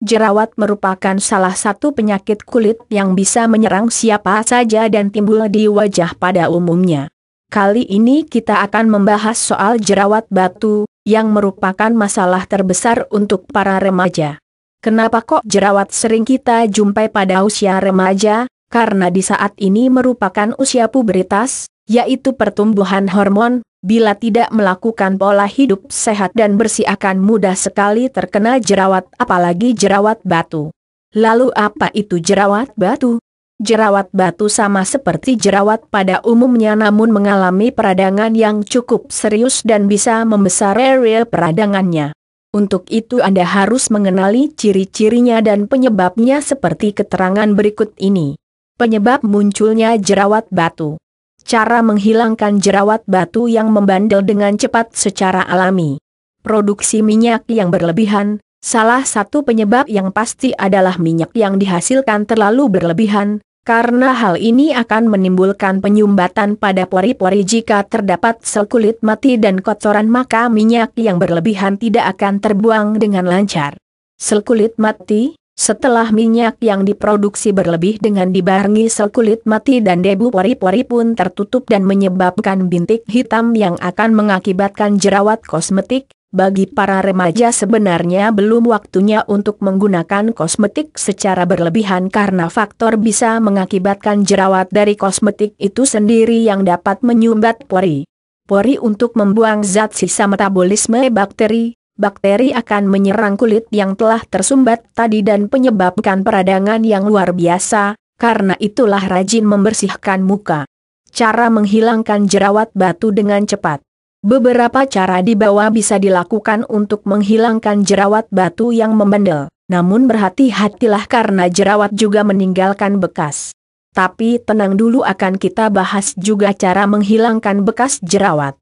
Jerawat merupakan salah satu penyakit kulit yang bisa menyerang siapa saja dan timbul di wajah pada umumnya. Kali ini kita akan membahas soal jerawat batu, yang merupakan masalah terbesar untuk para remaja. Kenapa kok jerawat sering kita jumpai pada usia remaja? Karena di saat ini merupakan usia pubertas, yaitu pertumbuhan hormon, Bila tidak melakukan pola hidup sehat dan bersih akan mudah sekali terkena jerawat apalagi jerawat batu. Lalu apa itu jerawat batu? Jerawat batu sama seperti jerawat pada umumnya namun mengalami peradangan yang cukup serius dan bisa membesar area peradangannya. Untuk itu Anda harus mengenali ciri-cirinya dan penyebabnya seperti keterangan berikut ini. Penyebab munculnya jerawat batu Cara menghilangkan jerawat batu yang membandel dengan cepat secara alami. Produksi minyak yang berlebihan, salah satu penyebab yang pasti adalah minyak yang dihasilkan terlalu berlebihan, karena hal ini akan menimbulkan penyumbatan pada pori-pori jika terdapat sel kulit mati dan kotoran maka minyak yang berlebihan tidak akan terbuang dengan lancar. Sel kulit mati, setelah minyak yang diproduksi berlebih dengan dibarengi sel kulit mati dan debu pori-pori pun tertutup dan menyebabkan bintik hitam yang akan mengakibatkan jerawat kosmetik, bagi para remaja sebenarnya belum waktunya untuk menggunakan kosmetik secara berlebihan karena faktor bisa mengakibatkan jerawat dari kosmetik itu sendiri yang dapat menyumbat pori. Pori untuk membuang zat sisa metabolisme bakteri, bakteri akan menyerang kulit yang telah tersumbat tadi dan menyebabkan peradangan yang luar biasa, karena itulah rajin membersihkan muka. Cara menghilangkan jerawat batu dengan cepat. Beberapa cara di bawah bisa dilakukan untuk menghilangkan jerawat batu yang membandel, namun berhati-hatilah karena jerawat juga meninggalkan bekas. Tapi tenang dulu akan kita bahas juga cara menghilangkan bekas jerawat.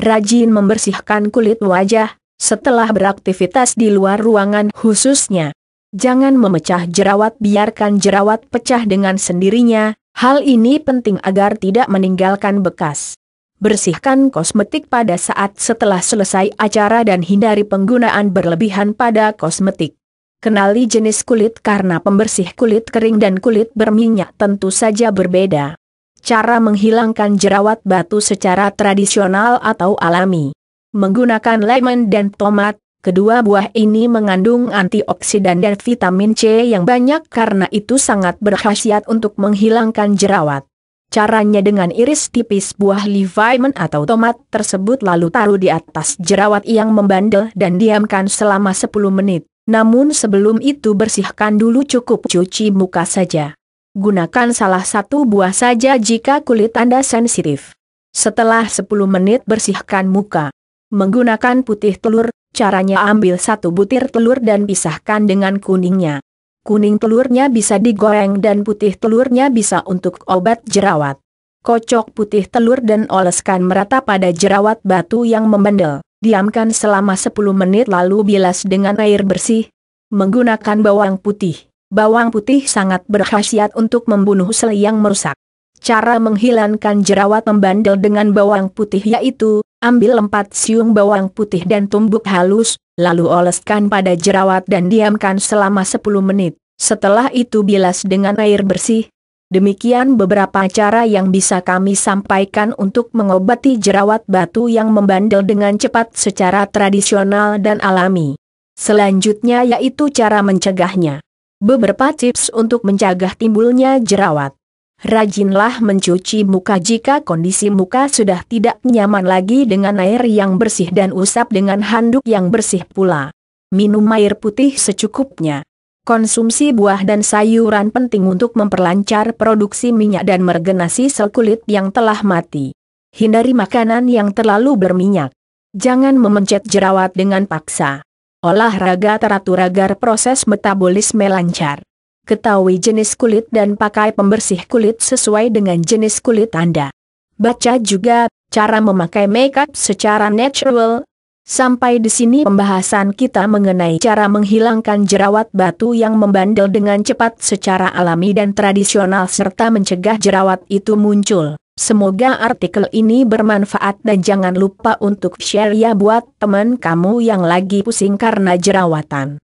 Rajin membersihkan kulit wajah, setelah beraktivitas di luar ruangan khususnya. Jangan memecah jerawat biarkan jerawat pecah dengan sendirinya, hal ini penting agar tidak meninggalkan bekas. Bersihkan kosmetik pada saat setelah selesai acara dan hindari penggunaan berlebihan pada kosmetik. Kenali jenis kulit karena pembersih kulit kering dan kulit berminyak tentu saja berbeda. Cara menghilangkan jerawat batu secara tradisional atau alami Menggunakan lemon dan tomat, kedua buah ini mengandung antioksidan dan vitamin C yang banyak karena itu sangat berkhasiat untuk menghilangkan jerawat. Caranya dengan iris tipis buah livimen atau tomat tersebut lalu taruh di atas jerawat yang membandel dan diamkan selama 10 menit. Namun sebelum itu bersihkan dulu cukup cuci muka saja. Gunakan salah satu buah saja jika kulit Anda sensitif. Setelah 10 menit bersihkan muka menggunakan putih telur, caranya ambil satu butir telur dan pisahkan dengan kuningnya. Kuning telurnya bisa digoreng dan putih telurnya bisa untuk obat jerawat. Kocok putih telur dan oleskan merata pada jerawat batu yang membandel Diamkan selama 10 menit lalu bilas dengan air bersih. Menggunakan bawang putih. Bawang putih sangat berkhasiat untuk membunuh sel yang merusak. Cara menghilangkan jerawat membandel dengan bawang putih yaitu, Ambil empat siung bawang putih dan tumbuk halus, lalu oleskan pada jerawat dan diamkan selama 10 menit. Setelah itu bilas dengan air bersih. Demikian beberapa cara yang bisa kami sampaikan untuk mengobati jerawat batu yang membandel dengan cepat secara tradisional dan alami. Selanjutnya yaitu cara mencegahnya. Beberapa tips untuk mencegah timbulnya jerawat. Rajinlah mencuci muka jika kondisi muka sudah tidak nyaman lagi dengan air yang bersih dan usap dengan handuk yang bersih pula. Minum air putih secukupnya. Konsumsi buah dan sayuran penting untuk memperlancar produksi minyak dan mergenasi sel kulit yang telah mati. Hindari makanan yang terlalu berminyak. Jangan memencet jerawat dengan paksa. Olahraga teratur agar proses metabolisme lancar ketahui jenis kulit dan pakai pembersih kulit sesuai dengan jenis kulit Anda. Baca juga, cara memakai makeup secara natural. Sampai di sini pembahasan kita mengenai cara menghilangkan jerawat batu yang membandel dengan cepat secara alami dan tradisional serta mencegah jerawat itu muncul. Semoga artikel ini bermanfaat dan jangan lupa untuk share ya buat teman kamu yang lagi pusing karena jerawatan.